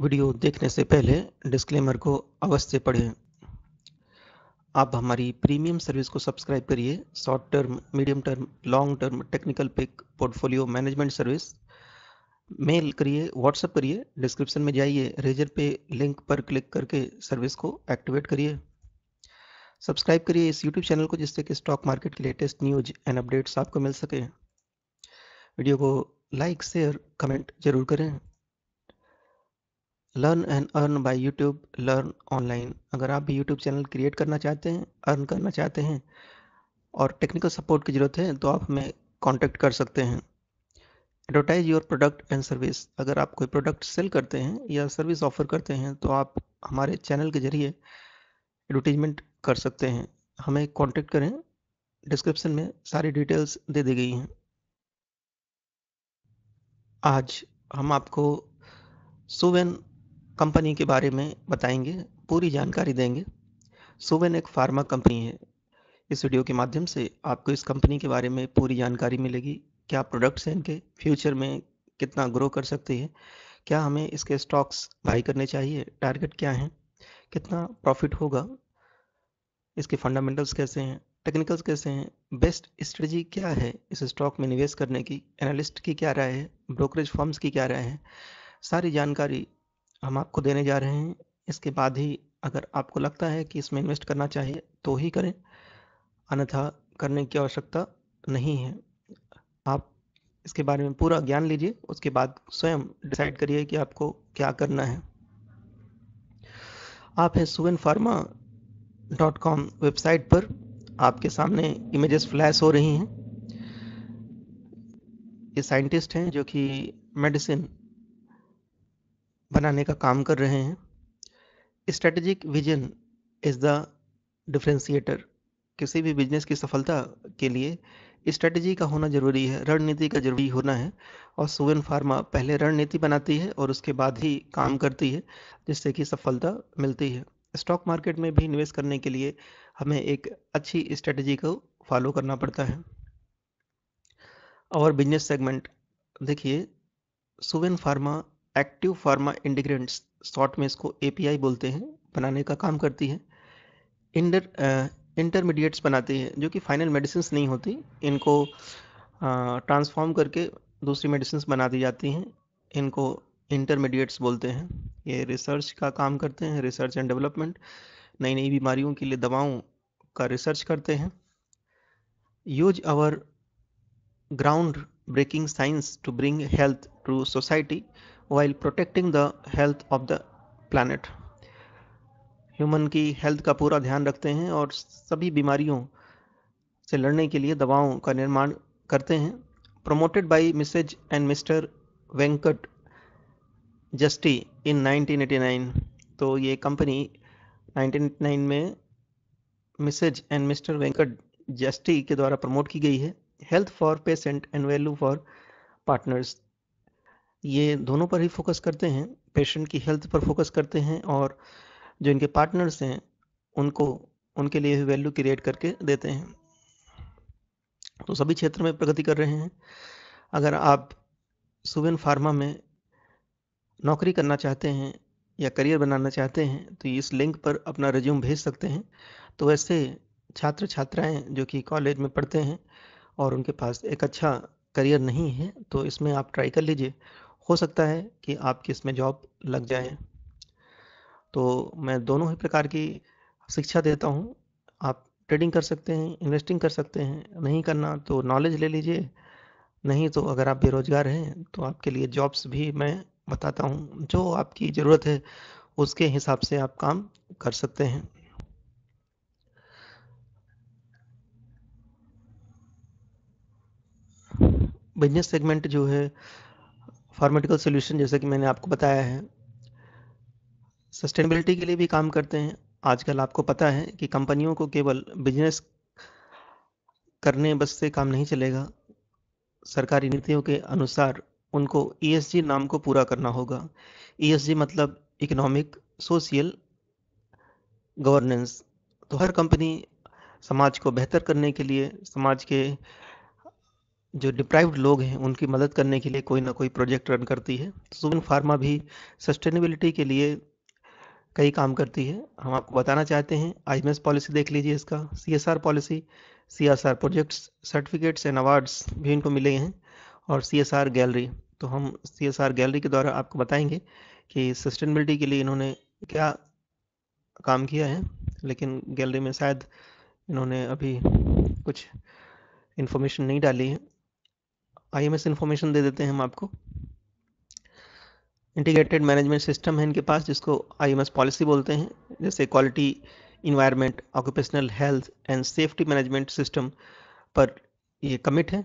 Video देखने से पहले डिस्क्लेमर को अवश्य पढ़ें आप हमारी प्रीमियम सर्विस को सब्सक्राइब करिए short term medium term long term technical pick portfolio management service mail करिए व्हाट्सएप करिए डिस्क्रिप्शन में जाइए रेजर पे लिंक पर क्लिक करके सर्विस को एक्टिवेट करिए सब्सक्राइब करिए इस यूट्यूब चैनल को जिससे कि स्टॉक मार्केट की लेटेस्ट न्यूज एंड अपडेट्स आपको मिल सके वीडियो को लाइक शेयर कमेंट जरूर करें learn and earn by YouTube learn online अगर आप भी यूट्यूब चैनल क्रिएट करना चाहते हैं अर्न करना चाहते हैं और टेक्निकल सपोर्ट की ज़रूरत है तो आप हमें कॉन्टेक्ट कर सकते हैं advertise your product and service अगर आप कोई प्रोडक्ट सेल करते हैं या सर्विस ऑफर करते हैं तो आप हमारे चैनल के जरिए एडवर्टीजमेंट कर सकते हैं हमें कॉन्टेक्ट करें डिस्क्रिप्शन में सारी डिटेल्स दे दी गई हैं आज हम आपको सुवेन कंपनी के बारे में बताएंगे पूरी जानकारी देंगे सुवेन एक फार्मा कंपनी है इस वीडियो के माध्यम से आपको इस कंपनी के बारे में पूरी जानकारी मिलेगी क्या प्रोडक्ट्स हैं इनके फ्यूचर में कितना ग्रो कर सकती है क्या हमें इसके स्टॉक्स बाई करने चाहिए टारगेट क्या हैं कितना प्रॉफिट होगा इसके फंडामेंटल्स कैसे हैं टेक्निकल्स कैसे हैं बेस्ट स्ट्रेटजी क्या है इस स्टॉक में निवेश करने की एनालिस्ट की क्या राय है ब्रोकरेज फॉर्म्स की क्या राय है सारी जानकारी हम आपको देने जा रहे हैं इसके बाद ही अगर आपको लगता है कि इसमें इन्वेस्ट करना चाहिए तो ही करें अन्यथा करने की आवश्यकता नहीं है आप इसके बारे में पूरा ज्ञान लीजिए उसके बाद स्वयं डिसाइड करिए कि आपको क्या करना है आप है Suven pharma dot com website पर आपके सामने इमेजेस फ्लैश हो रही हैं ये साइंटिस्ट हैं जो कि मेडिसिन बनाने का काम कर रहे हैं strategic vision is the differentiator किसी भी बिजनेस की सफलता के लिए स्ट्रेटजी का होना जरूरी है रणनीति का जरूरी होना है और सुवन फार्मा पहले रणनीति बनाती है और उसके बाद ही काम करती है जिससे कि सफलता मिलती है स्टॉक मार्केट में भी निवेश करने के लिए हमें एक अच्छी स्ट्रेटजी को फॉलो करना पड़ता है और बिजनेस सेगमेंट देखिए Suven pharma active pharma ingredients short में इसको एपीआई बोलते हैं बनाने का काम करती है इंडर इंटरमीडिएट्स बनाती है जो कि फाइनल मेडिसिन नहीं होती इनको ट्रांसफॉर्म करके दूसरी मेडिसिन बना दी जाती हैं इनको इंटरमीडिएट्स बोलते हैं ये रिसर्च का काम करते हैं रिसर्च एंड डेवलपमेंट नई नई बीमारियों के लिए दवाओं का रिसर्च करते हैं use our groundbreaking science to bring health to society while protecting the health of the planet. Human की हेल्थ का पूरा ध्यान रखते हैं और सभी बीमारियों से लड़ने के लिए दवाओं का निर्माण करते हैं promoted by Mrs and Mr Venkat Jasti in 1989. तो ये कंपनी 1989 में Mrs and Mr Venkat Jasti के द्वारा प्रमोट की गई है health for patient and value for partners ये दोनों पर ही फोकस करते हैं पेशेंट की हेल्थ पर फोकस करते हैं और जो इनके पार्टनर्स हैं उनको उनके लिए भी वैल्यू क्रिएट करके देते हैं तो सभी क्षेत्र में प्रगति कर रहे हैं अगर आप सुवेन फार्मा में नौकरी करना चाहते हैं या करियर बनाना चाहते हैं तो इस लिंक पर अपना रिज्यूम भेज सकते हैं तो ऐसे छात्र छात्राएं जो कि कॉलेज में पढ़ते हैं और उनके पास एक अच्छा करियर नहीं है तो इसमें आप ट्राई कर लीजिए हो सकता है कि आपकी इसमें जॉब लग जाए तो मैं दोनों ही प्रकार की शिक्षा देता हूँ आप ट्रेडिंग कर सकते हैं इन्वेस्टिंग कर सकते हैं नहीं करना तो नॉलेज ले लीजिए नहीं तो अगर आप बेरोजगार हैं तो आपके लिए जॉब्स भी मैं बताता हूँ जो आपकी ज़रूरत है उसके हिसाब से आप काम कर सकते हैं बिजनेस सेगमेंट जो है फार्मेटिकल सोल्यूशन जैसा कि मैंने आपको बताया है सस्टेनेबिलिटी के लिए भी काम करते हैं आजकल आपको पता है कि कंपनियों को केवल बिजनेस करने बस से काम नहीं चलेगा सरकारी नीतियों के अनुसार उनको ई e नाम को पूरा करना होगा ई e मतलब इकोनॉमिक सोशल गवर्नेंस तो हर कंपनी समाज को बेहतर करने के लिए समाज के जो डिप्राइव्ड लोग हैं उनकी मदद करने के लिए कोई ना कोई प्रोजेक्ट रन करती है तो सुमन फार्मा भी सस्टेनेबिलिटी के लिए कई काम करती है हम आपको बताना चाहते हैं आई पॉलिसी देख लीजिए इसका C policy C projects certificates and awards भी इनको मिले हैं और सी गैलरी तो हम सी गैलरी के द्वारा आपको बताएंगे कि सस्टेनेबिलिटी के लिए इन्होंने क्या काम किया है लेकिन गैलरी में शायद इन्होंने अभी कुछ इन्फॉर्मेशन नहीं डाली है आई एम एस इन्फॉर्मेशन दे देते हैं हम आपको इंटीग्रेटेड मैनेजमेंट सिस्टम है इनके पास जिसको आई एम एस पॉलिसी बोलते हैं जैसे quality environment occupational health and safety management system पर ये कमिट है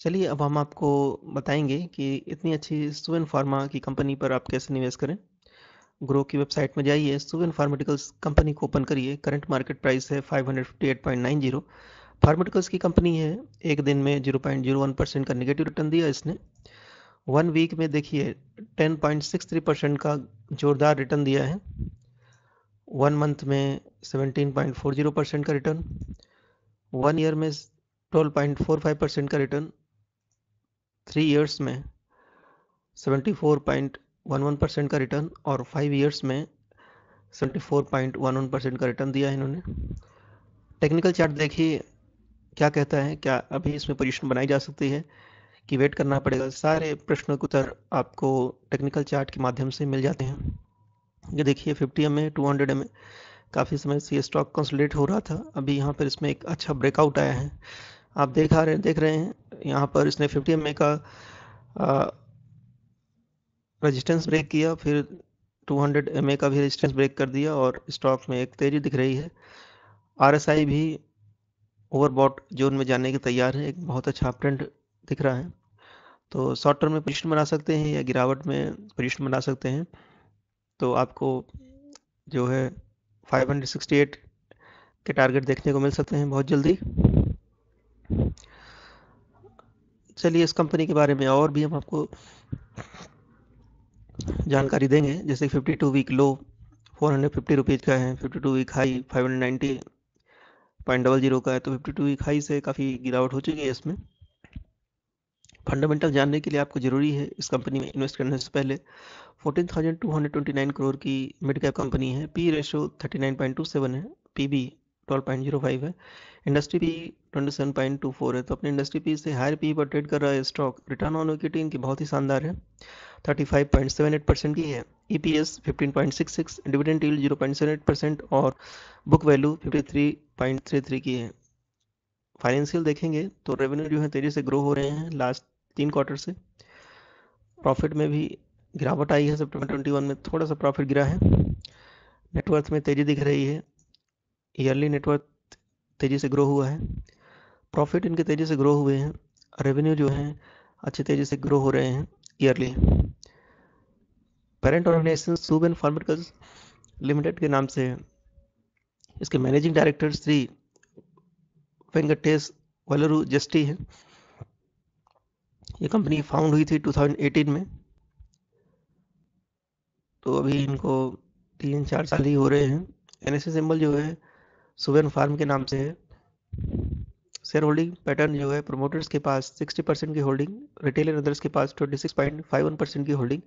चलिए अब हम आपको बताएंगे कि इतनी अच्छी सुवेन फार्मा की कंपनी पर आप कैसे निवेश करें ग्रो की वेबसाइट में जाइए सुवेन फार्मेटिकल्स कंपनी को ओपन करिए करंट मार्केट प्राइस है जीरो फार्मेटिकल्स की कंपनी है एक दिन में zero point zero one percent का निगेटिव रिटर्न दिया इसने वन वीक में देखिए ten point six three percent का जोरदार रिटर्न दिया है वन मंथ में seventeen point four zero percent का रिटर्न वन ईयर में twelve point four five percent का रिटर्न थ्री ईयर्स में seventy four point one one percent का रिटर्न और फाइव ईयर्स में seventy four point one one percent का return दिया है इन्होंने टेक्निकल चार्ट देखिए क्या कहता है क्या अभी इसमें पोजीशन बनाई जा सकती है कि वेट करना पड़ेगा सारे प्रश्नों के उत्तर आपको टेक्निकल चार्ट के माध्यम से मिल जाते हैं ये देखिए 50 M A two hundred M A काफ़ी समय से ये स्टॉक कंसोलिडेट हो रहा था अभी यहाँ पर इसमें एक अच्छा ब्रेकआउट आया है आप देखा रहे देख रहे हैं यहाँ पर इसने फिफ्टी एम ए का रजिस्टेंस ब्रेक किया फिर 200 हंड्रेड का भी रजिस्टेंस ब्रेक कर दिया और स्टॉक में एक तेज़ी दिख रही है आई भी ओवरबॉट जोन में जाने के तैयार है एक बहुत अच्छा ट्रेंड दिख रहा है तो शॉर्ट टर्म में पोजिशन बना सकते हैं या गिरावट में पोजिशन बना सकते हैं तो आपको जो है 568 के टारगेट देखने को मिल सकते हैं बहुत जल्दी चलिए इस कंपनी के बारे में और भी हम आपको जानकारी देंगे जैसे 52 वीक लो 450 हंड्रेड का है 52 week high 590 point double zero का है तो फिफ्टी टू हाई से काफ़ी गिरावट हो चुकी है इसमें फंडामेंटल जानने के लिए आपको ज़रूरी है इस कंपनी में इन्वेस्ट करने से पहले 14,229 करोड़ की मिड कैप कंपनी है पी रेशो 39.27 है पीबी 12.05 है इंडस्ट्री पी 27.24 है तो अपने इंडस्ट्री पी से हायर पी पर ट्रेड कर रहा है स्टॉक रिटर्न ऑन इक्विटी इनकी बहुत ही शानदार है 35.78 परसेंट की है E P S fifteen point six six dividend yield zero point seven percent और book value fifty three point three three की है फाइनेंशियल देखेंगे तो रेवेन्यू जो है तेज़ी से ग्रो हो रहे हैं लास्ट तीन क्वार्टर से प्रॉफिट में भी गिरावट आई है सेप्टेम्बर ट्वेंटी वन में थोड़ा सा प्रॉफिट गिरा है नेटवर्थ में तेज़ी दिख रही है ईयरली नेटवर्थ तेज़ी से ग्रो हुआ है प्रॉफिट इनके तेज़ी से ग्रो हुए हैं रेवेन्यू जो है अच्छी तेज़ी से ग्रो हो रहे हैं ईयरली पेरेंट ऑर्गेनाइजेशन सूब एंड फार्माटिकल्स लिमिटेड के नाम से है इसके managing director Shri Venkateswarlu Jasti हैं ये कंपनी फाउंड हुई थी 2018 में तो अभी इनको तीन चार साल ही हो रहे हैं एन एस सिंबल जो है सुबेन फार्म के नाम से है शेयर होल्डिंग पैटर्न जो है प्रोमोटर्स के पास 60 परसेंट की होल्डिंग रिटेल एंड अदर्स के पास 26.51 परसेंट की होल्डिंग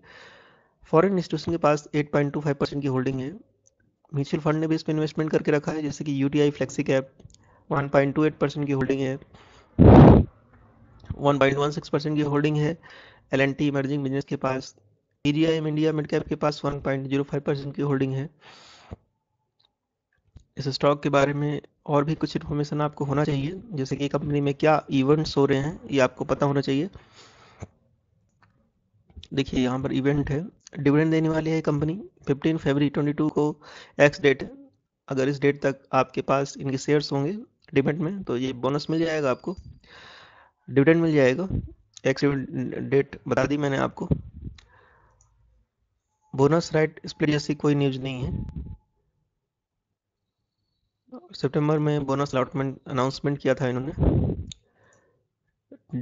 फॉरेन इंस्टीट्यूशन के पास 8.25 परसेंट की होल्डिंग है म्यूचुअल फंड ने भी इसमें इन्वेस्टमेंट करके रखा है जैसे कि U T I flexi cap one point two eight percent की होल्डिंग है one point one six percent की होल्डिंग है L N T emerging business के पास E G I M India mid cap के पास one point zero five percent की holding है इस स्टॉक के बारे में और भी कुछ इन्फॉर्मेशन आपको होना चाहिए जैसे कि कंपनी में क्या इवेंट्स हो रहे हैं ये आपको पता होना चाहिए देखिए यहाँ पर इवेंट है डिविडेंड देने वाली है कंपनी 15 फरवरी 22 को एक्स डेट है अगर इस डेट तक आपके पास इनके शेयर्स होंगे डिविडेंड में तो ये बोनस मिल जाएगा आपको डिविडेंड मिल जाएगा एक्स डेट बता दी मैंने आपको बोनस राइट स्प्लिट जैसी कोई न्यूज नहीं है सितंबर में बोनस अलॉटमेंट अनाउंसमेंट किया था इन्होंने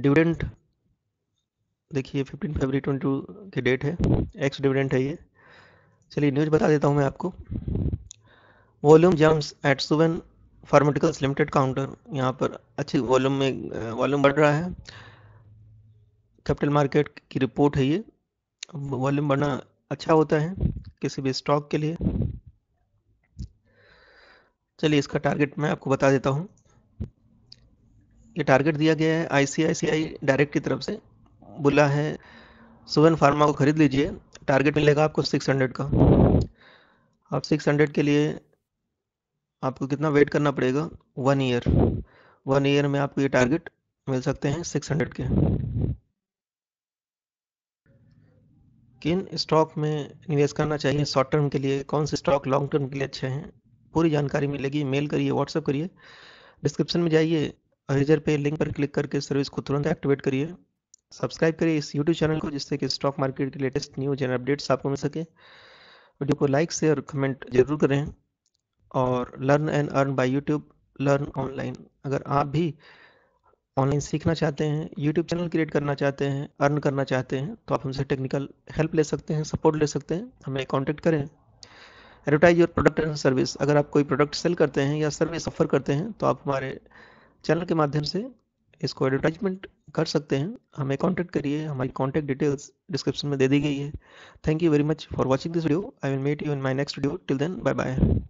डिविडेंट देखिए 15 फरवरी 22 की डेट है एक्स डिविडेंट है ये चलिए न्यूज़ बता देता हूँ मैं आपको volume jumps at Suven pharmaceuticals limited counter यहाँ पर अच्छी वॉल्यूम में वॉल्यूम बढ़ रहा है कैपिटल मार्केट की रिपोर्ट है ये वॉल्यूम बढ़ना अच्छा होता है किसी भी स्टॉक के लिए चलिए इसका टारगेट मैं आपको बता देता हूँ ये टारगेट दिया गया है आईसीआईसीआई डायरेक्ट की तरफ से बोला है सुवन फार्मा को खरीद लीजिए टारगेट मिलेगा आपको 600 का आप 600 के लिए आपको कितना वेट करना पड़ेगा वन ईयर वन ईयर में आपको ये टारगेट मिल सकते हैं 600 के किन स्टॉक में निवेश करना चाहिए शॉर्ट टर्म के लिए कौन से स्टॉक लॉन्ग टर्म के लिए अच्छे हैं पूरी जानकारी मिलेगी मेल करिए व्हाट्सअप करिए डिस्क्रिप्शन में जाइए अरेजर पे लिंक पर क्लिक करके सर्विस को तुरंत एक्टिवेट करिए सब्सक्राइब करिए इस यूट्यूब चैनल को जिससे कि स्टॉक मार्केट के लेटेस्ट न्यूज एंड अपडेट्स आपको मिल सके वीडियो को लाइक शेयर कमेंट जरूर करें और learn and earn by YouTube learn online अगर आप भी ऑनलाइन सीखना चाहते हैं यूट्यूब चैनल क्रिएट करना चाहते हैं अर्न करना चाहते हैं तो आप हमसे टेक्निकल हेल्प ले सकते हैं सपोर्ट ले सकते हैं हमें कॉन्टेक्ट करें advertise your product and service अगर आप कोई प्रोडक्ट सेल करते हैं या सर्विस ऑफर करते हैं तो आप हमारे चैनल के माध्यम से इसको एडवर्टाइजमेंट कर सकते हैं हमें कॉन्टैक्ट करिए हमारी कॉन्टैक्ट डिटेल्स डिस्क्रिप्शन में दे दी गई है thank you very much for watching this video I will meet you in my next video till then bye bye